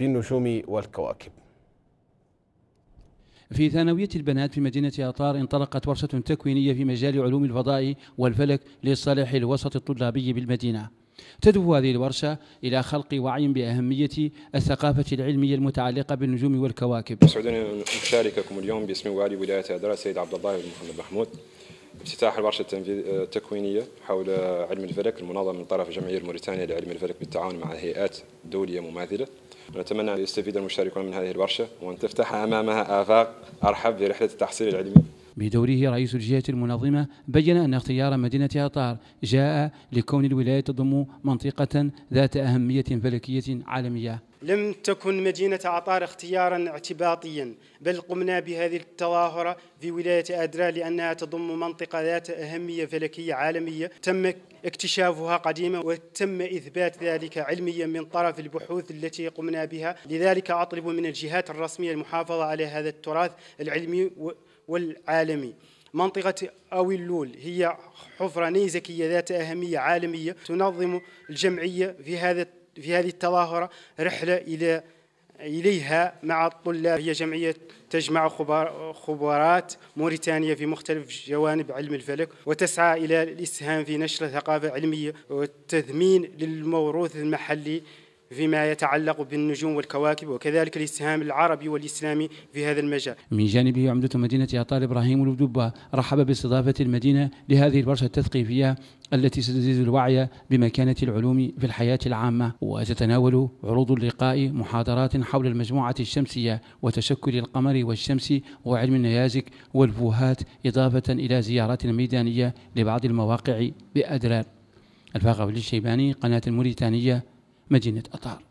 بالنجوم والكواكب في ثانوية البنات في مدينة أطار انطلقت ورشة تكوينية في مجال علوم الفضاء والفلك لصالح الوسط الطلابي بالمدينة تدعو هذه الورشة إلى خلق وعي بأهمية الثقافة العلمية المتعلقة بالنجوم والكواكب يسعدني أن أشارككم اليوم باسم والي ولاية أدرى السيد عبد الله بن محمد محمود افتتاح الورشه آه، التكوينيه حول علم الفلك المنظم من طرف الجمعيه الموريتانيه لعلم الفلك بالتعاون مع هيئات دوليه مماثله ونتمنى ان يستفيد المشاركون من هذه الورشه وان تفتح امامها افاق ارحب لرحله التحصيل العلمي بدوره رئيس الجهة المنظمة بين أن اختيار مدينة أطار جاء لكون الولاية تضم منطقة ذات أهمية فلكية عالمية لم تكن مدينة عطار اختيارا اعتباطيا بل قمنا بهذه التظاهرة في ولاية أدرا لأنها تضم منطقة ذات أهمية فلكية عالمية تم اكتشافها قديما وتم إثبات ذلك علميا من طرف البحوث التي قمنا بها لذلك أطلب من الجهات الرسمية المحافظة على هذا التراث العلمي والعالمي منطقة أويلول هي حفرة نيزكية ذات أهمية عالمية تنظم الجمعية في هذا في هذه التظاهرة رحلة إلى إليها مع الطلاب هي جمعية تجمع خبرات موريتانيا في مختلف جوانب علم الفلك وتسعى إلى الإسهام في نشر ثقافة علمية والتثمين للموروث المحلي فيما يتعلق بالنجوم والكواكب وكذلك الاسهام العربي والإسلامي في هذا المجال من جانبه عمدة مدينة عطار إبراهيم الدبة رحب باستضافة المدينة لهذه الورشة التثقيفية التي ستزيد الوعي بمكانة العلوم في الحياة العامة وتتناول عروض اللقاء محاضرات حول المجموعة الشمسية وتشكل القمر والشمس وعلم النيازك والفوهات إضافة إلى زيارات ميدانية لبعض المواقع بأدرار الفاقة الشيباني قناة الموريتانية مدينة أطار